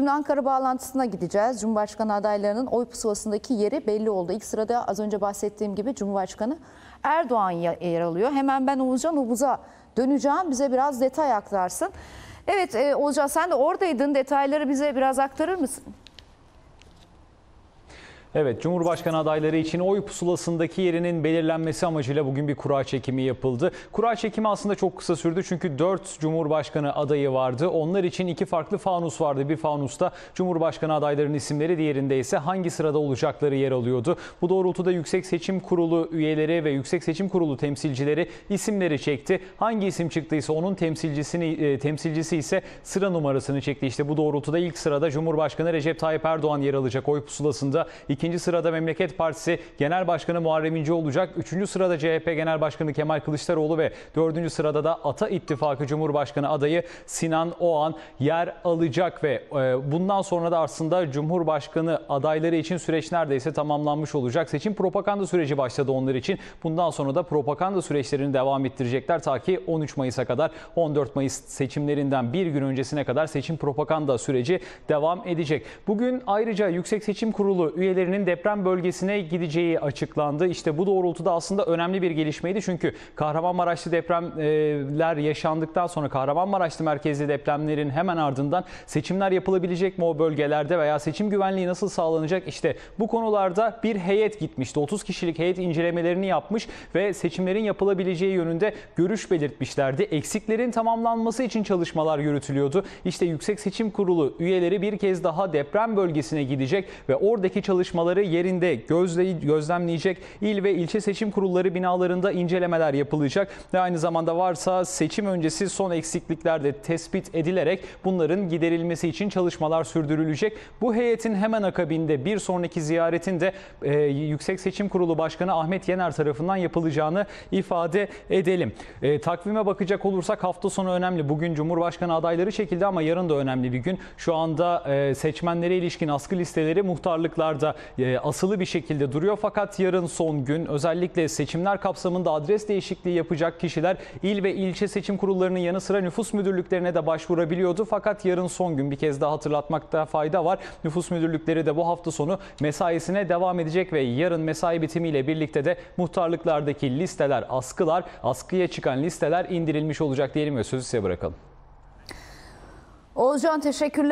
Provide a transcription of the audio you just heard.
Şimdi Ankara bağlantısına gideceğiz. Cumhurbaşkanı adaylarının oy pusulasındaki yeri belli oldu. İlk sırada az önce bahsettiğim gibi Cumhurbaşkanı Erdoğan yer alıyor. Hemen ben Oğuzcan Ubuz'a döneceğim. Bize biraz detay aktarsın. Evet e, Oğuzcan sen de oradaydın. Detayları bize biraz aktarır mısın? Evet, Cumhurbaşkanı adayları için oy pusulasındaki yerinin belirlenmesi amacıyla bugün bir kura çekimi yapıldı. Kura çekimi aslında çok kısa sürdü çünkü 4 Cumhurbaşkanı adayı vardı. Onlar için iki farklı fanus vardı. Bir fanusta Cumhurbaşkanı adaylarının isimleri, diğerinde ise hangi sırada olacakları yer alıyordu. Bu doğrultuda Yüksek Seçim Kurulu üyeleri ve Yüksek Seçim Kurulu temsilcileri isimleri çekti. Hangi isim çıktıysa onun temsilcisini e, temsilcisi ise sıra numarasını çekti. İşte bu doğrultuda ilk sırada Cumhurbaşkanı Recep Tayyip Erdoğan yer alacak oy pusulasında. İkinci sırada Memleket Partisi Genel Başkanı Muharrem İnce olacak. Üçüncü sırada CHP Genel Başkanı Kemal Kılıçdaroğlu ve dördüncü sırada da Ata İttifakı Cumhurbaşkanı adayı Sinan Oğan yer alacak ve e, bundan sonra da aslında Cumhurbaşkanı adayları için süreç neredeyse tamamlanmış olacak. Seçim propaganda süreci başladı onlar için. Bundan sonra da propaganda süreçlerini devam ettirecekler ta ki 13 Mayıs'a kadar 14 Mayıs seçimlerinden bir gün öncesine kadar seçim propaganda süreci devam edecek. Bugün ayrıca Yüksek Seçim Kurulu üyelerinin helikopterinin deprem bölgesine gideceği açıklandı. İşte bu doğrultuda aslında önemli bir gelişmeydi. Çünkü Kahramanmaraşlı depremler yaşandıktan sonra Kahramanmaraşlı merkezli depremlerin hemen ardından seçimler yapılabilecek mi o bölgelerde veya seçim güvenliği nasıl sağlanacak? İşte bu konularda bir heyet gitmişti. 30 kişilik heyet incelemelerini yapmış ve seçimlerin yapılabileceği yönünde görüş belirtmişlerdi. Eksiklerin tamamlanması için çalışmalar yürütülüyordu. İşte Yüksek Seçim Kurulu üyeleri bir kez daha deprem bölgesine gidecek ve oradaki çalışmalar çalışmaları yerinde gözley, gözlemleyecek. İl ve ilçe seçim kurulları binalarında incelemeler yapılacak ve aynı zamanda varsa seçim öncesi son eksiklikler de tespit edilerek bunların giderilmesi için çalışmalar sürdürülecek. Bu heyetin hemen akabinde bir sonraki ziyaretin de e, Yüksek Seçim Kurulu Başkanı Ahmet Yener tarafından yapılacağını ifade edelim. E, takvime bakacak olursak hafta sonu önemli. Bugün Cumhurbaşkanı adayları çekildi ama yarın da önemli bir gün. Şu anda e, seçmenlere ilişkin askı listeleri muhtarlıklarda e, asılı bir şekilde duruyor. Fakat yarın son gün özellikle seçimler kapsamında adres değişikliği yapacak kişiler il ve ilçe seçim kurullarının yanı sıra nüfus müdürlüklerine de başvurabiliyordu. Fakat yarın son gün bir kez daha hatırlatmakta fayda var. Nüfus müdürlükleri de bu hafta sonu mesaisine devam edecek ve yarın mesai bitimiyle birlikte de muhtarlıklardaki listeler, askılar, askıya çıkan listeler indirilmiş olacak diyelim ve sözü size bırakalım. Oğuzcan teşekkürler.